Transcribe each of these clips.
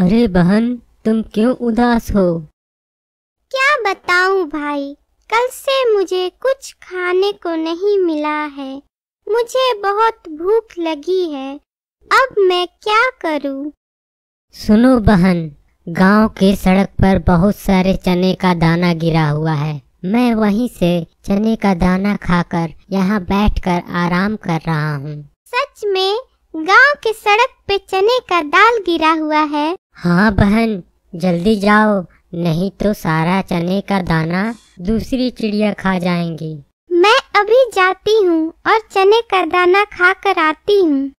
अरे बहन तुम क्यों उदास हो क्या बताऊं भाई कल से मुझे कुछ खाने को नहीं मिला है मुझे बहुत भूख लगी है अब मैं क्या करूं? सुनो बहन गांव के सड़क पर बहुत सारे चने का दाना गिरा हुआ है मैं वहीं से चने का दाना खाकर यहाँ बैठकर आराम कर रहा हूँ सच में गांव के सड़क पे चने का दाल गिरा हुआ है हाँ बहन जल्दी जाओ नहीं तो सारा चने का दाना दूसरी चिड़िया खा जाएंगी मैं अभी जाती हूँ और चने का दाना खा कर आती हूँ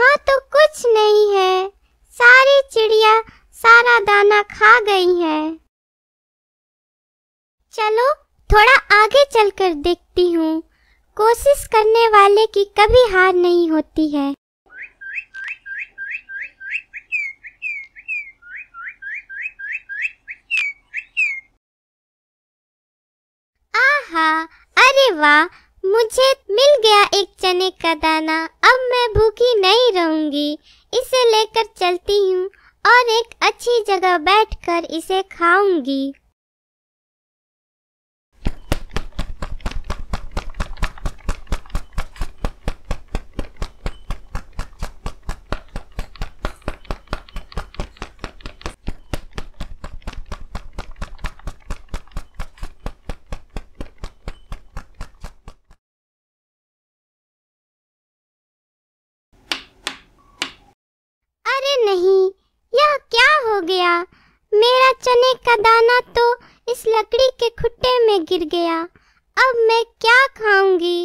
यहाँ तो कुछ नहीं है सारी चिड़िया सारा दाना खा गई है चलो थोड़ा आगे चलकर देखती हूँ कोशिश करने वाले की कभी हार नहीं होती है आहा अरे वाह मुझे मिल गया एक चने का दाना अब मैं भूखी नहीं रहूंगी इसे लेकर चलती हूँ और एक अच्छी जगह बैठकर इसे खाऊंगी मेरा चने का दाना तो इस लकड़ी के खुट्टे में गिर गया अब मैं क्या खाऊंगी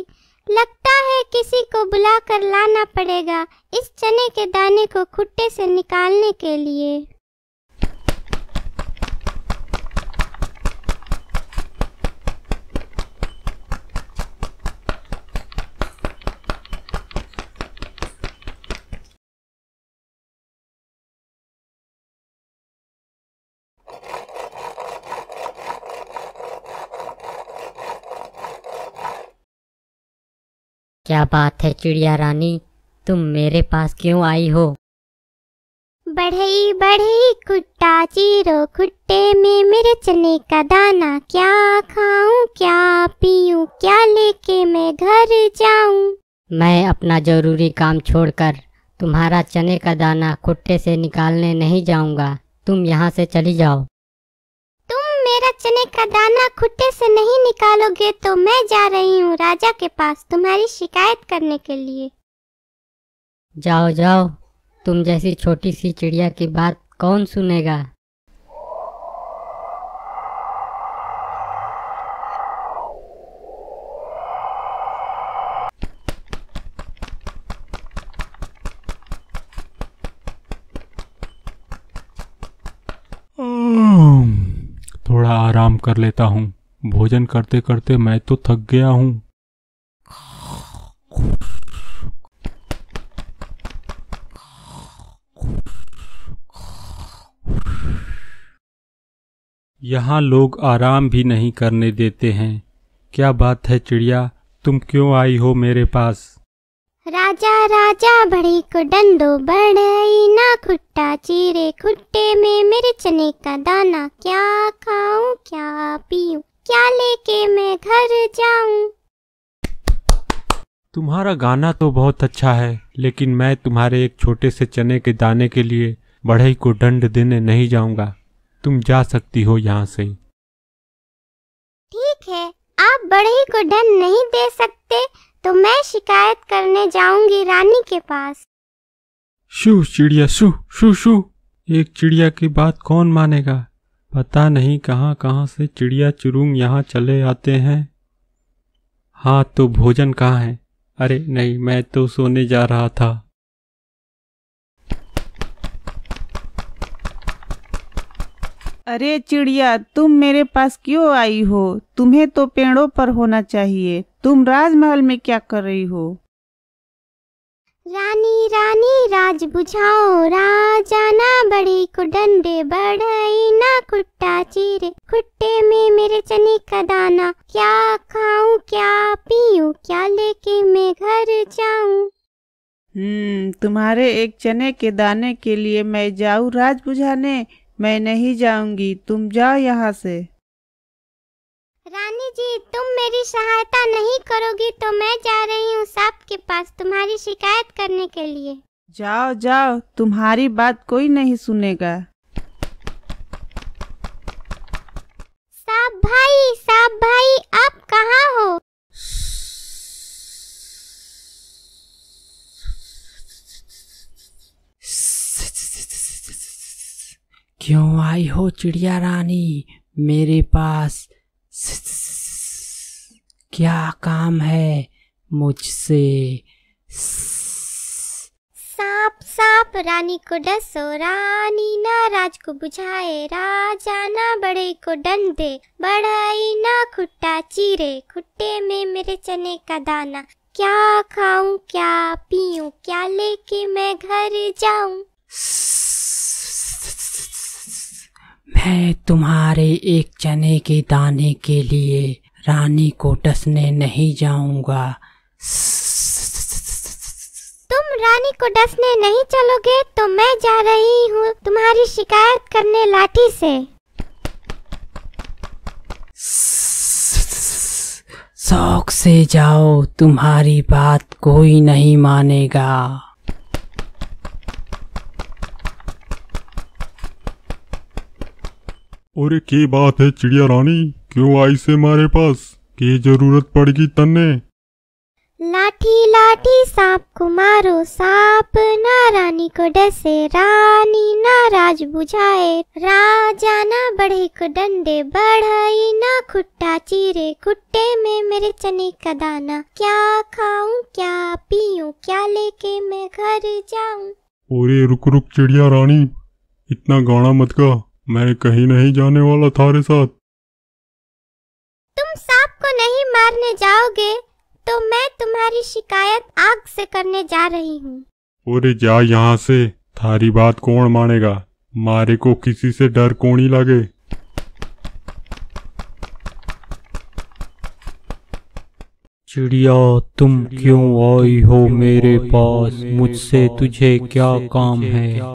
लगता है किसी को बुला कर लाना पड़ेगा इस चने के दाने को खुट्टे से निकालने के लिए क्या बात है चिड़िया रानी तुम मेरे पास क्यों आई हो बढ़ई बढ़ई कुट्टा चीरो खुट्टे में मेरे चने का दाना क्या खाऊं क्या पीऊं क्या लेके मैं घर जाऊं मैं अपना जरूरी काम छोड़कर तुम्हारा चने का दाना खुट्टे से निकालने नहीं जाऊंगा तुम यहाँ से चली जाओ मेरा चने का दाना खुट्टे से नहीं निकालोगे तो मैं जा रही हूँ राजा के पास तुम्हारी शिकायत करने के लिए जाओ जाओ तुम जैसी छोटी सी चिड़िया की बात कौन सुनेगा कर लेता हूँ भोजन करते करते मैं तो थक गया हूँ यहाँ लोग आराम भी नहीं करने देते हैं क्या बात है चिड़िया तुम क्यों आई हो मेरे पास राजा राजा बड़े को डंडो बढ़ई ना खुट्टा चीरे खुट्टे में मेरे चने का दाना क्या खाऊं क्या पीऊं क्या लेके मैं घर जाऊं तुम्हारा गाना तो बहुत अच्छा है लेकिन मैं तुम्हारे एक छोटे से चने के दाने के लिए बढ़ई को दंड देने नहीं जाऊंगा तुम जा सकती हो यहाँ से ठीक है आप बढ़ई को दंड नहीं दे सकते तो मैं शिकायत करने जाऊंगी रानी के पास शू चिड़िया शू शू शू एक चिड़िया की बात कौन मानेगा पता नहीं कहाँ कहाँ से चिड़िया चुरुंग यहाँ चले आते हैं हाँ तो भोजन कहाँ है अरे नहीं मैं तो सोने जा रहा था अरे चिड़िया तुम मेरे पास क्यों आई हो तुम्हें तो पेड़ों पर होना चाहिए तुम राजमहल में क्या कर रही हो रानी रानी राज बुझाओ राजा ना बड़ी को डंडे बड़ाई ना कुट्टा चीरे कुट्टे में मेरे चने का दाना क्या खाऊं क्या पीऊं क्या लेके मैं घर जाऊं हम्म तुम्हारे एक चने के दाने के लिए मैं जाऊं राज बुझाने मैं नहीं जाऊंगी तुम जाओ यहाँ से रानी जी तुम मेरी सहायता नहीं करोगी तो मैं जा रही हूँ सांप के पास तुम्हारी शिकायत करने के लिए जाओ जाओ तुम्हारी बात कोई नहीं सुनेगा सांप भाई सांप भाई आप कहाँ हो क्यों आई हो चिड़िया रानी मेरे पास क्या काम है मुझसे सांप सांप रानी को डसो रानी ना राज को बुझाए राजा ना बड़े को डंडे बड़ाई ना खुट्टा चीरे खुट्टे में मेरे चने का दाना क्या खाऊं क्या पीऊं क्या लेके मैं घर जाऊं है तुम्हारे एक चने के दाने के लिए रानी को डसने नहीं जाऊंगा तुम रानी को डसने नहीं चलोगे तो मैं जा रही हूँ तुम्हारी शिकायत करने लाठी से शौक से जाओ तुम्हारी बात कोई नहीं मानेगा और के बात है चिड़िया रानी क्यों आई से मारे पास के जरूरत पड़गी तन्ने लाठी लाठी सांप को मारो सांप ना रानी को डसे रानी ना राज बुझाए राजा ना बढ़े को डंडे बढ़ाई ना खुट्टा चीरे खुट्टे में मेरे चने का दाना क्या खाऊं क्या पीऊं क्या लेके मैं घर जाऊं ओरे रुक रुक चिड़िया रानी इतना गाना मत गा मैं कहीं नहीं जाने वाला था रे साथ तुम सांप को नहीं मारने जाओगे तो मैं तुम्हारी शिकायत आग से करने जा रही हूँ अरे जा यहाँ से थारी बात कौन मानेगा मारे को किसी से डर कौन ही लगे चिड़िया तुम क्यों आई हो मेरे पास मुझसे तुझे क्या काम है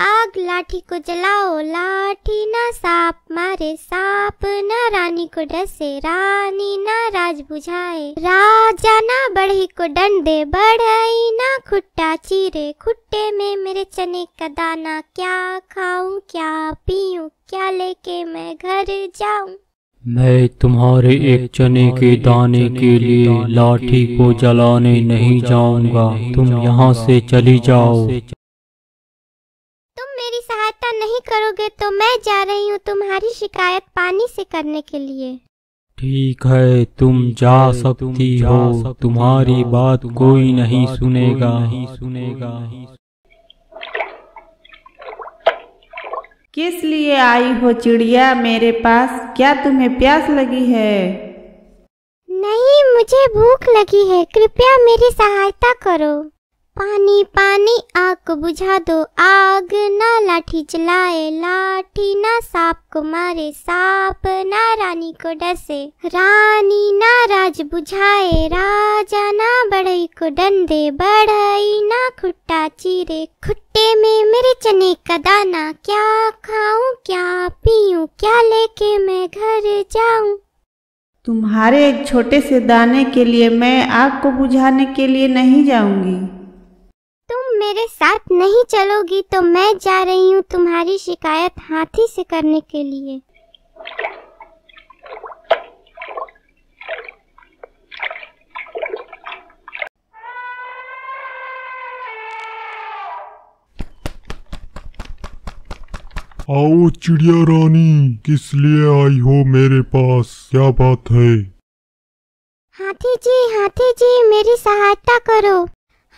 आग लाठी को जलाओ लाठी ना सांप मारे सांप ना रानी को डसे रानी ना राज बुझाए राजा ना बढ़ई को डंडे बढ़ई ना खुट्टा चीरे खुट्टे में मेरे चने का दाना क्या खाऊं क्या पीऊं क्या लेके मैं घर जाऊं मैं तुम्हारे एक चने के दाने के लिए लाठी को जलाने नहीं जाऊंगा तुम यहाँ से चली जाओ इकट्ठा नहीं करोगे तो मैं जा रही हूँ तुम्हारी शिकायत पानी से करने के लिए ठीक है तुम जा सकती हो तुम्हारी बात कोई नहीं सुनेगा नहीं सुनेगा किस लिए आई हो चिड़िया मेरे पास क्या तुम्हें प्यास लगी है नहीं मुझे भूख लगी है कृपया मेरी सहायता करो पानी पानी आग को बुझा दो आग ना लाठी चलाए लाठी ना सांप को मारे सांप ना रानी को डसे रानी ना राज बुझाए राजा ना बढ़ई को डंदे बढ़ई ना खुट्टा चीरे खुट्टे में मेरे चने का दाना क्या खाऊं क्या पीऊं क्या लेके मैं घर जाऊं तुम्हारे एक छोटे से दाने के लिए मैं आग को बुझाने के लिए नहीं जाऊंगी मेरे साथ नहीं चलोगी तो मैं जा रही हूँ तुम्हारी शिकायत हाथी से करने के लिए आओ चिड़िया रानी किस लिए आई हो मेरे पास क्या बात है हाथी जी हाथी जी मेरी सहायता करो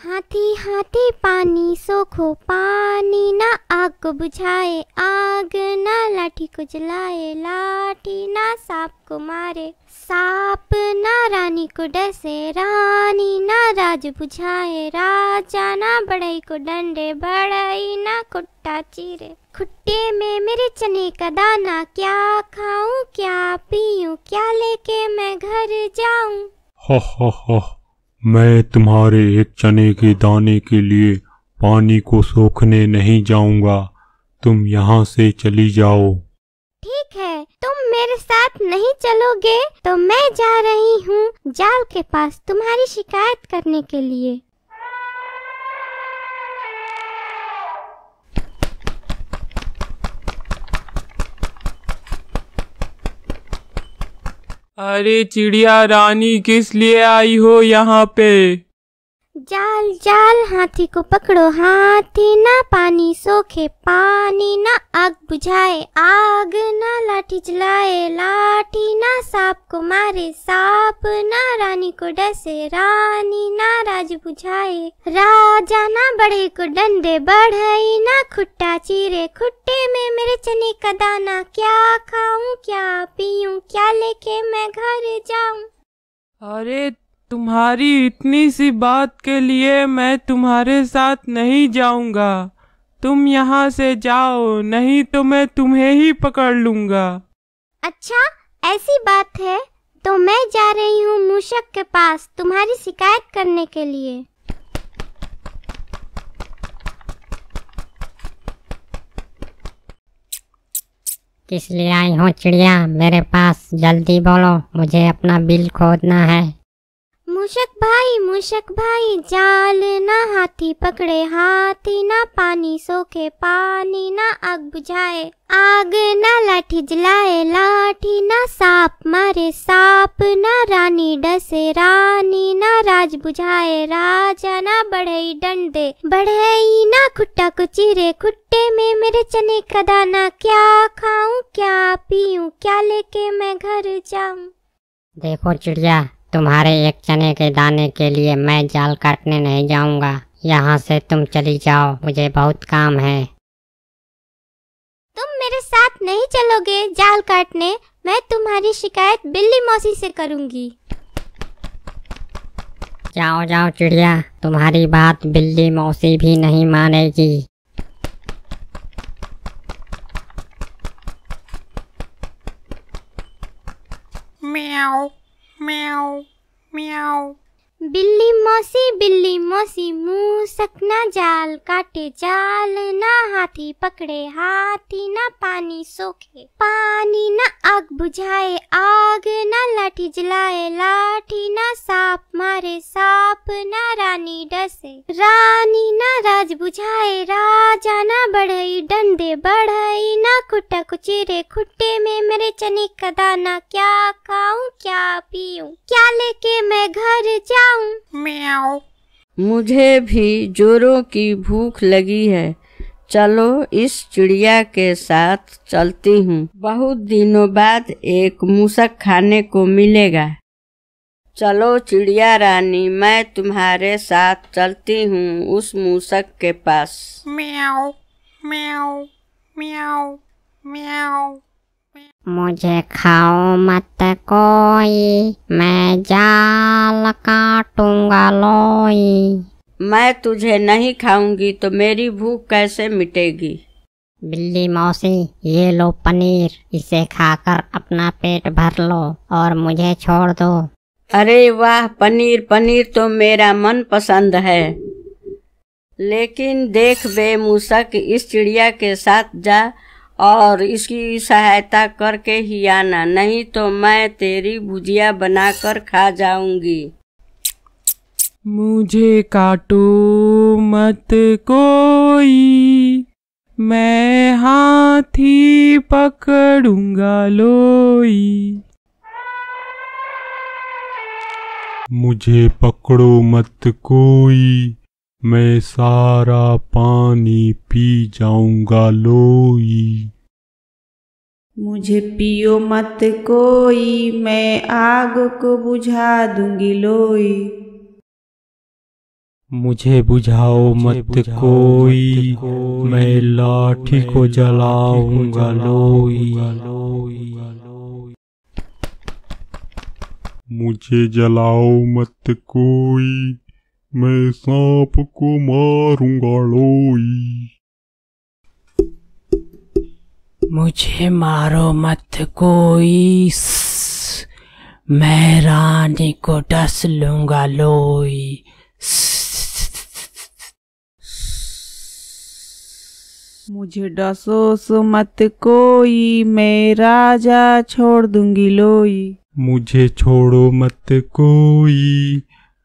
हाथी हाथी पानी सोखो पानी ना आग को बुझाए आग ना लाठी को जलाए लाठी ना सांप को मारे सांप ना रानी को डसे रानी ना राज बुझाए राजा ना बड़ई को डंडे बड़ई ना कुट्टा चीरे खुट्टे में मेरे चने का दाना क्या खाऊं क्या पीऊं क्या लेके मैं घर जाऊं हो हो हो मैं तुम्हारे एक चने के दाने के लिए पानी को सोखने नहीं जाऊंगा तुम यहाँ से चली जाओ ठीक है तुम मेरे साथ नहीं चलोगे तो मैं जा रही हूँ जाल के पास तुम्हारी शिकायत करने के लिए अरे चिड़िया रानी किस लिए आई हो यहाँ पे जाल जाल हाथी को पकड़ो हाथी ना पानी सोखे पानी ना आग बुझाए आग ना लाठी चलाए लाठी ना सांप को मारे सांप ना रानी को डसे रानी ना राज बुझाए राजा ना बड़े को डंडे बढ़ई ना खुट्टा चीरे खुट्टे में मेरे चने का दाना क्या खाऊं क्या पीऊं क्या लेके मैं घर जाऊं अरे तुम्हारी इतनी सी बात के लिए मैं तुम्हारे साथ नहीं जाऊंगा तुम यहाँ से जाओ नहीं तो मैं तुम्हें ही पकड़ लूंगा अच्छा ऐसी बात है तो मैं जा रही हूँ मूषक के पास तुम्हारी शिकायत करने के लिए किस लिए आई हो चिड़िया मेरे पास जल्दी बोलो मुझे अपना बिल खोदना है मूषक भाई मूषक भाई जाल ना हाथी पकड़े हाथी ना पानी सोखे पानी ना आग बुझाए आग ना लाठी जलाए लाठी ना सांप मारे सांप ना रानी डसे रानी ना राज बुझाए राजा ना बढ़ई डंडे बढ़ई ना खुट्टा को चीरे खुट्टे में मेरे चने का दाना क्या खाऊं क्या पीऊं क्या लेके मैं घर जाऊं देखो चिड़िया तुम्हारे एक चने के दाने के लिए मैं जाल काटने नहीं जाऊंगा यहाँ से तुम चली जाओ मुझे बहुत काम है तुम मेरे साथ नहीं चलोगे जाल काटने मैं तुम्हारी शिकायत बिल्ली मौसी से करूंगी जाओ जाओ चिड़िया तुम्हारी बात बिल्ली मौसी भी नहीं मानेगी बिल्ली मौसी बिल्ली मौसी मुँह सकना जाल काटे जाल ना हाथी पकड़े हाथी ना पानी सोखे पानी ना आग बुझाए आग ना लाठी जलाए लाठी ना सांप मारे सांप ना रानी डसे रानी ना राज बुझाए राजा ना बढ़ई डंडे बढ़ई ना खुट्टा कुचेरे खुट्टे में मेरे चने का दाना क्या खाऊं क्या पीऊं क्या लेके मैं घर जा हूँ म्याओ मुझे भी जोरों की भूख लगी है चलो इस चिड़िया के साथ चलती हूँ बहुत दिनों बाद एक मूसक खाने को मिलेगा चलो चिड़िया रानी मैं तुम्हारे साथ चलती हूँ उस मूसक के पास म्याओ म्याओ म्याओ म्याओ मुझे खाओ मत कोई मैं जाल काटूंगा लोई मैं तुझे नहीं खाऊंगी तो मेरी भूख कैसे मिटेगी बिल्ली मौसी ये लो पनीर इसे खाकर अपना पेट भर लो और मुझे छोड़ दो अरे वाह पनीर पनीर तो मेरा मन पसंद है लेकिन देख बेमूसक इस चिड़िया के साथ जा और इसकी सहायता करके ही आना नहीं तो मैं तेरी भुजिया बनाकर खा जाऊंगी मुझे काटो मत कोई मैं हाथी पकड़ूंगा लोई मुझे पकड़ो मत कोई मैं सारा पानी पी जाऊंगा लो मुझे पियो मत कोई मैं आग को बुझा दूंगी लोई मुझे बुझाओ मत कोई मैं लाठी को जलाऊंगा लोई मुझे जलाओ मत कोई मैं सांप को मारूंगा लोई मुझे मारो मत कोई मैं रानी को डस लूंगा लोई मुझे डसो सो मत कोई मैं राजा छोड़ दूंगी लोई मुझे छोड़ो मत कोई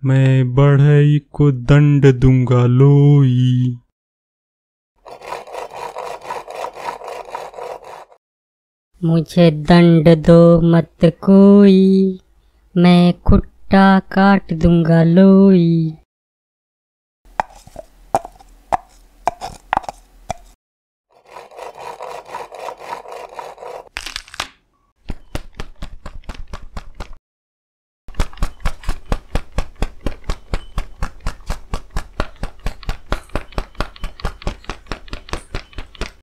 मैं बढ़ई को दंड दूंगा लोई मुझे दंड दो मत कोई मैं खुट्टा काट दूंगा लोई